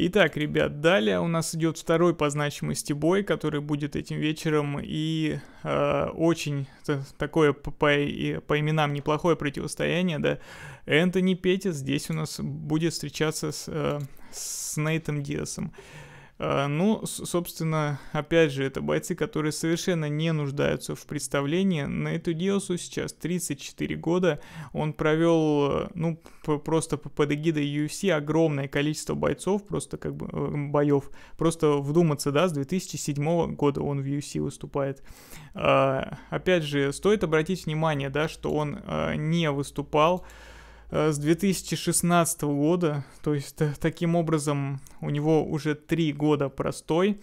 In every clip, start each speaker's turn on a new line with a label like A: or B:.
A: Итак, ребят, далее у нас идет второй по значимости бой, который будет этим вечером, и э, очень такое по, по, по именам неплохое противостояние, да. Энтони Петис здесь у нас будет встречаться с, э, с Нейтом Диасом. А, ну, собственно, опять же, это бойцы, которые совершенно не нуждаются в представлении. На эту Диосу сейчас 34 года. Он провел, э, ну, просто под эгидой UFC огромное количество бойцов, просто как бы эм, боев. Просто вдуматься, да, с 2007 года он в UFC выступает. А, опять же, стоит обратить внимание, да, что он э, не выступал Э, с 2016 года, то есть э, таким образом у него уже три года простой,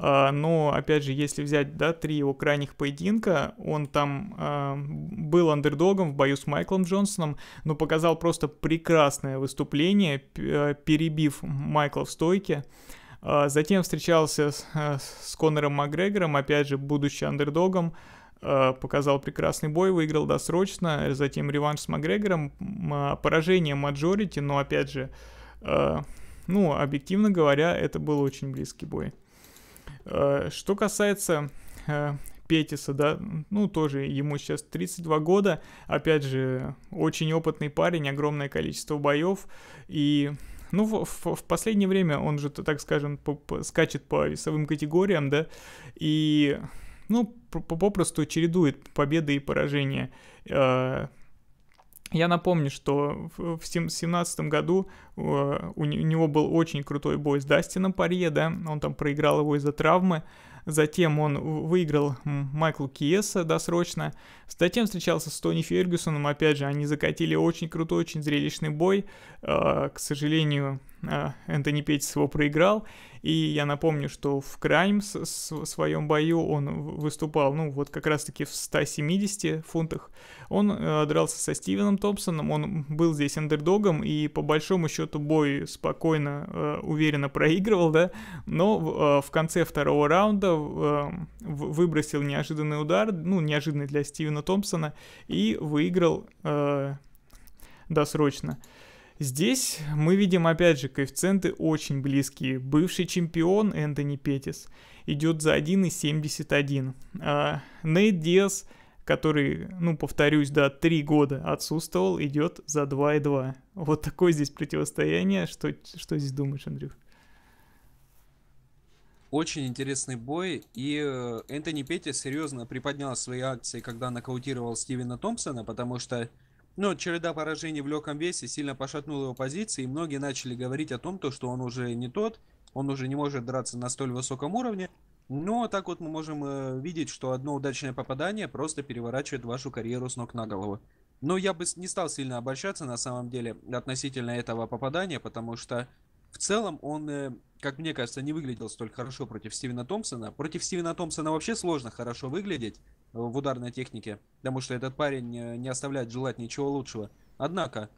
A: а, но опять же, если взять, да, три его крайних поединка, он там э, был андердогом в бою с Майклом Джонсоном, но показал просто прекрасное выступление, э, перебив Майкла в стойке. А, затем встречался с, с Конором Макгрегором, опять же, будучи андердогом, Э, показал прекрасный бой, выиграл досрочно, затем реванш с Макгрегором, а, поражение Маджорити, но опять же, э, ну, объективно говоря, это был очень близкий бой. Э, что касается Петиса, да, ну, тоже ему сейчас 32 года, опять же, очень опытный парень, огромное количество боев, и ну, в, в, в последнее время он же, так скажем, по, по, скачет по весовым категориям, да, и ну, попросту чередует победы и поражения. Э, я напомню, что в 2017 году Э, у него был очень крутой бой с Дастином Парье, да, он там проиграл его из-за травмы, затем он выиграл Майкла Киеса досрочно, затем встречался с Тони Фергюсоном, опять же, они закатили очень крутой, очень зрелищный бой, э, к сожалению, э, Энтони Петис его проиграл, и я напомню, что в Крайм своем бою он выступал, ну, вот как раз-таки в 170 фунтах, он дрался со Стивеном Томпсоном, он был здесь андердогом, и по большому счету счету бой спокойно, э, уверенно проигрывал, да, но в э, конце второго раунда эм, выбросил неожиданный удар, ну, неожиданный для Стивена Томпсона, и выиграл э, досрочно. Здесь мы видим, опять же, коэффициенты очень близкие. Бывший чемпион Энтони Петис идет за 1,71. Нейт Диас который, ну, повторюсь, да, три года отсутствовал, идет за 2,2. Вот такое здесь противостояние. Что, что здесь думаешь, Андрюх?
B: Очень интересный бой, и э, Энтони Петти серьезно приподнял свои акции, когда нокаутировал Стивена Томпсона, потому что ну, череда поражений в легком весе сильно пошатнула его позиции, и многие начали говорить о том, то, что он уже не тот, он уже не может драться на столь высоком уровне. Но так вот мы можем э, видеть, что одно удачное попадание просто переворачивает вашу карьеру с ног на голову. Но я бы не стал сильно обольщаться на самом деле относительно этого попадания, потому что в целом он, э, как мне кажется, не выглядел столь хорошо против Стивена Томпсона. Против Стивена Томпсона вообще сложно хорошо выглядеть э, в ударной технике, потому что этот парень не оставляет желать ничего лучшего. Однако,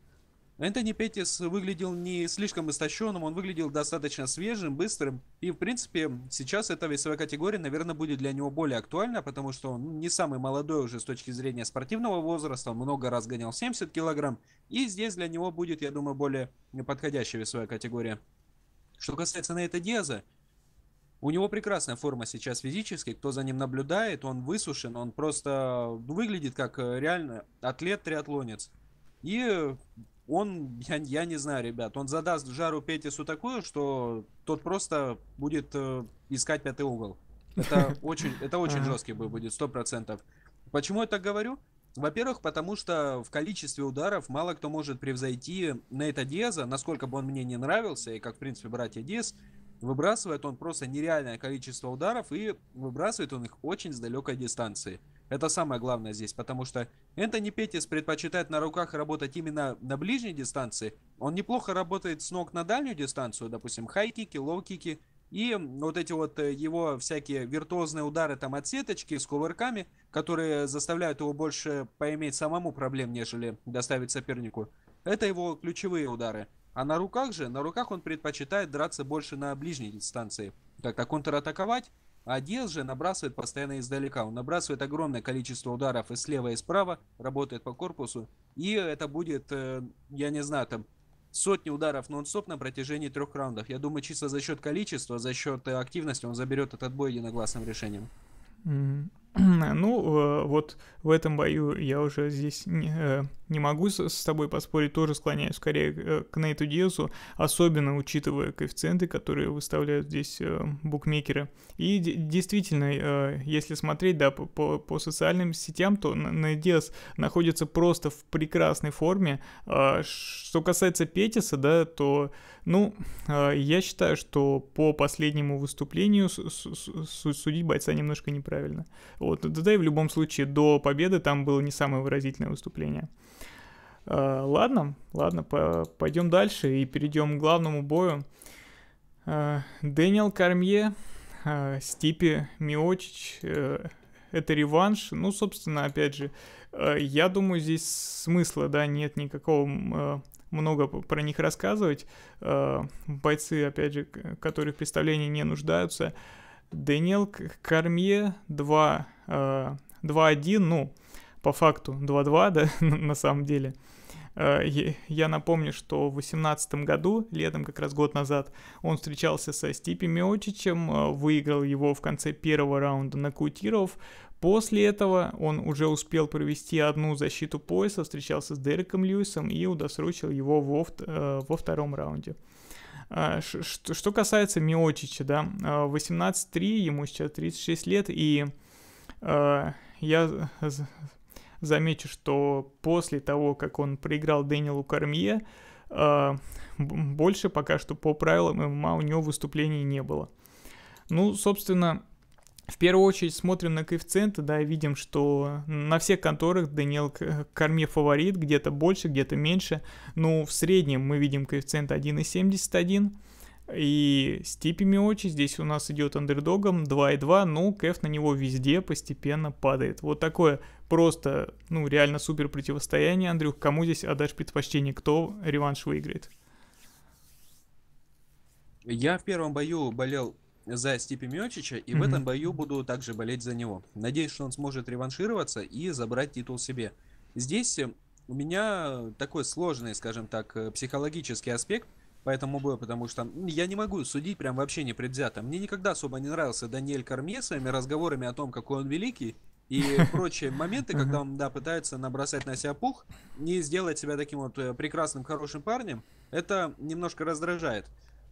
B: Энтони Петтис выглядел не слишком истощенным, он выглядел достаточно свежим, быстрым. И, в принципе, сейчас эта весовая категория, наверное, будет для него более актуальна, потому что он не самый молодой уже с точки зрения спортивного возраста, он много раз гонял 70 килограмм. И здесь для него будет, я думаю, более подходящая весовая категория. Что касается Нейта Диаза, у него прекрасная форма сейчас физически, кто за ним наблюдает, он высушен, он просто выглядит как реально атлет-триатлонец. И он, я, я не знаю, ребят, он задаст жару Петису такую, что тот просто будет э, искать пятый угол. Это очень, это очень жесткий бой будет, сто процентов. Почему я так говорю? Во-первых, потому что в количестве ударов мало кто может превзойти Нейта Диаза, насколько бы он мне не нравился, и как, в принципе, братья Диаз, выбрасывает он просто нереальное количество ударов, и выбрасывает он их очень с далекой дистанции. Это самое главное здесь, потому что Энтони Петис предпочитает на руках работать именно на ближней дистанции. Он неплохо работает с ног на дальнюю дистанцию, допустим, хайкики, лоу И вот эти вот э, его всякие виртуозные удары там от сеточки с кувырками, которые заставляют его больше поиметь самому проблем, нежели доставить сопернику. Это его ключевые удары. А на руках же, на руках он предпочитает драться больше на ближней дистанции. Как-то а контратаковать, а же набрасывает постоянно издалека. Он набрасывает огромное количество ударов и слева, и справа, работает по корпусу. И это будет, э, я не знаю, там сотни ударов нон-стоп на протяжении трех раундов. Я думаю, чисто за счет количества, за счет э, активности он заберет этот бой единогласным решением.
A: Ну, э, вот в этом бою я уже здесь не, не могу с тобой поспорить, тоже склоняюсь скорее э, к Нейту Диасу, особенно учитывая коэффициенты, которые выставляют здесь э, букмекеры. И действительно, э, если смотреть да, по, по, социальным сетям, то Нейт Диас находится просто в прекрасной форме. А что касается Петиса, да, то, ну, я считаю, что по последнему выступлению судить бойца немножко неправильно. Вот, да и в любом случае до победы там было не самое выразительное выступление. Э, ладно, ладно, пойдем дальше и перейдем к главному бою. Э, Дэниел Кармье, э, Стипи Миочич, это реванш. Ну, собственно, опять же, я думаю, здесь смысла, да, нет никакого много про них рассказывать. Бойцы, опять же, которые в представлении не нуждаются. Дэниел Кармье 2-1, ну, по факту 2-2, да, на самом деле. Э, я напомню, что в 2018 году, летом как раз год назад, он встречался со Степи Миочичем, э, выиграл его в конце первого раунда, нокаутировав. После этого он уже успел провести одну защиту пояса, встречался с Дереком Льюисом и удосрочил его во, э, во втором раунде. Что касается Миочича, да, 18-3, ему сейчас 36 лет, и я Замечу, что после того, как он проиграл Дэниелу Кармье, а, больше пока что по правилам ММА у него выступлений не было. Ну, собственно, в первую очередь смотрим на коэффициенты, да, и видим, что на всех конторах Даниэл Корме фаворит, где-то больше, где-то меньше. Ну, в среднем мы видим коэффициент 1,71, и Степи Миочи здесь у нас идет андердогом 2.2, но ну, кэф на него везде постепенно падает. Вот такое просто, ну, реально супер противостояние, Андрюх. Кому здесь отдашь предпочтение? Кто реванш выиграет?
B: Я в первом бою болел за Степи Миочича, и mm-hmm. в этом бою буду также болеть за него. Надеюсь, что он сможет реваншироваться и забрать титул себе. Здесь у меня такой сложный, скажем так, э, психологический аспект – по этому бою, потому что я не могу судить прям вообще непредвзято. Мне никогда особо не нравился Даниэль Корме своими разговорами о том, какой он великий и прочие моменты, когда он, да, пытается набросать на себя пух, не сделать себя таким вот э, прекрасным, хорошим парнем, это немножко раздражает.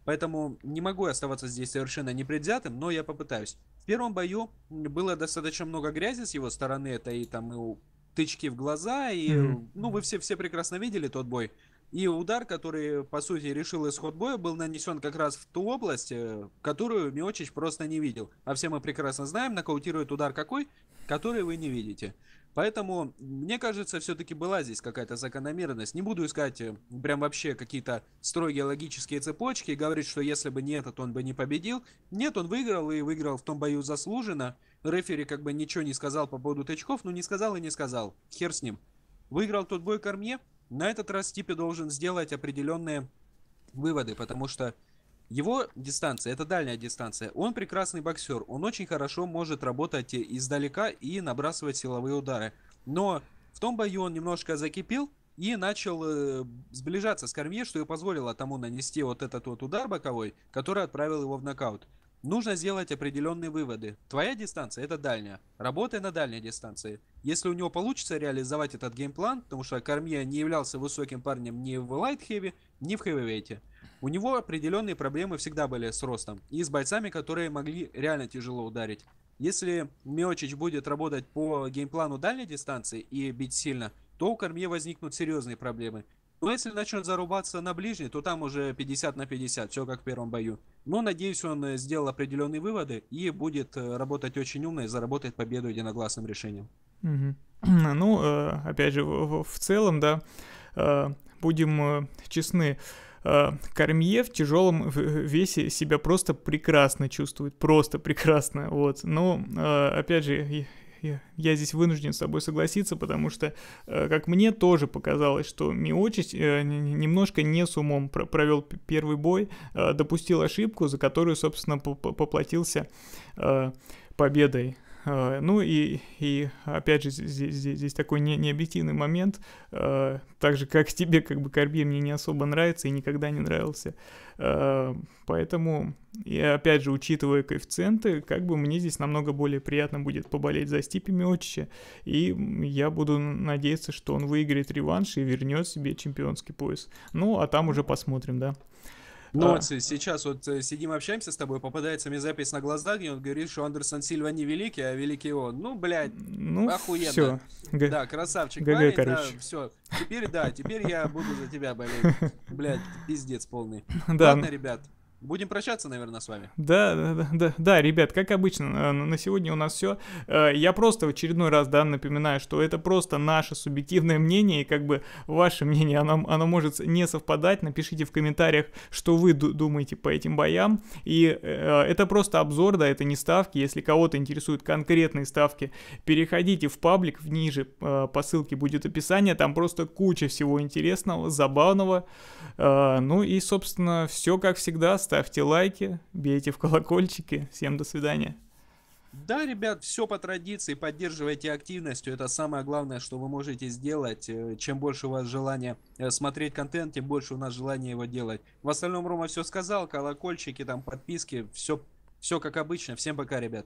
B: Поэтому не могу оставаться здесь совершенно непредвзятым, но я попытаюсь. В первом бою было достаточно много грязи с его стороны, это и там и тычки в глаза, и, mm-hmm. ну, вы все, все прекрасно видели тот бой. И удар, который, по сути, решил исход боя, был нанесен как раз в ту область, э, которую Миочич просто не видел. А все мы прекрасно знаем, нокаутирует удар какой, который вы не видите. Поэтому, мне кажется, все-таки была здесь какая-то закономерность. Не буду искать э, прям вообще какие-то строгие логические цепочки и говорить, что если бы не этот, он бы не победил. Нет, он выиграл и выиграл в том бою заслуженно. Рефери как бы ничего не сказал по поводу тычков, но не сказал и не сказал. Хер с ним. Выиграл тот бой Кормье, на этот раз Типе должен сделать определенные выводы, потому что его дистанция, это дальняя дистанция, он прекрасный боксер, он очень хорошо может работать издалека и набрасывать силовые удары. Но в том бою он немножко закипел и начал э, сближаться с кормье, что и позволило тому нанести вот этот вот удар боковой, который отправил его в нокаут. Нужно сделать определенные выводы. Твоя дистанция – это дальняя. Работай на дальней дистанции. Если у него получится реализовать этот геймплан, потому что Кармия не являлся высоким парнем ни в лайтхеве, ни в хевивейте. У него определенные проблемы всегда были с ростом и с бойцами, которые могли реально тяжело ударить. Если Миочич будет работать по геймплану дальней дистанции и бить сильно, то у Кормье возникнут серьезные проблемы – но если начнет зарубаться на ближний, то там уже 50 на 50, все как в первом бою. Но надеюсь, он э, сделал определенные выводы и будет э, работать очень умно и заработает победу единогласным решением.
A: Ну, э, опять же, в целом, да, будем честны. Кормье в тяжелом весе себя просто прекрасно чувствует, просто прекрасно, вот. Но, опять же, я, я здесь вынужден с тобой согласиться, потому что, э, как мне тоже показалось, что Миочич э, немножко не с умом провел первый бой, э, допустил ошибку, за которую, собственно, поплатился победой Э, ну и, и опять же, здесь, здесь, здесь такой не, необъективный момент. Э, так же, как тебе, как бы Корбье мне не особо нравится и никогда не нравился. Э, поэтому, и опять же, учитывая коэффициенты, как бы мне здесь намного более приятно будет поболеть за Стипи Миочича. И я буду надеяться, что он выиграет реванш и вернет себе чемпионский пояс. Ну, а там уже посмотрим, да. Но... Вот,
B: сейчас вот э, сидим, общаемся с тобой, попадается мне запись на глаза, где он говорит, что Андерсон Сильва не великий, а великий он. Ну, блядь, ну, охуенно. Все. Г... Да, красавчик. ГГ, парень, короче. Да, все. Теперь, да, теперь я буду за тебя болеть. Блядь, пиздец полный. Да. Ладно, ребят, Будем прощаться, наверное, с вами.
A: Да, да, да, да, да, ребят, как обычно, на сегодня у нас все. Э, я просто в очередной раз, да, напоминаю, что это просто наше субъективное мнение, и как бы ваше мнение, оно, оно может не совпадать. Напишите в комментариях, что вы думаете по этим боям. И э, это просто обзор, да, это не ставки. Если кого-то интересуют конкретные ставки, переходите в паблик, ниже э, по ссылке будет описание, там просто куча всего интересного, забавного. Ну и, собственно, все как всегда, ставьте лайки, бейте в колокольчики. Всем до свидания.
B: Да, ребят, все по традиции, поддерживайте активностью, это самое главное, что вы можете сделать. Э, чем больше у вас желания э, смотреть контент, тем больше у нас желания его делать. В остальном Рома все сказал, колокольчики, там подписки, все, все как обычно. Всем пока, ребят.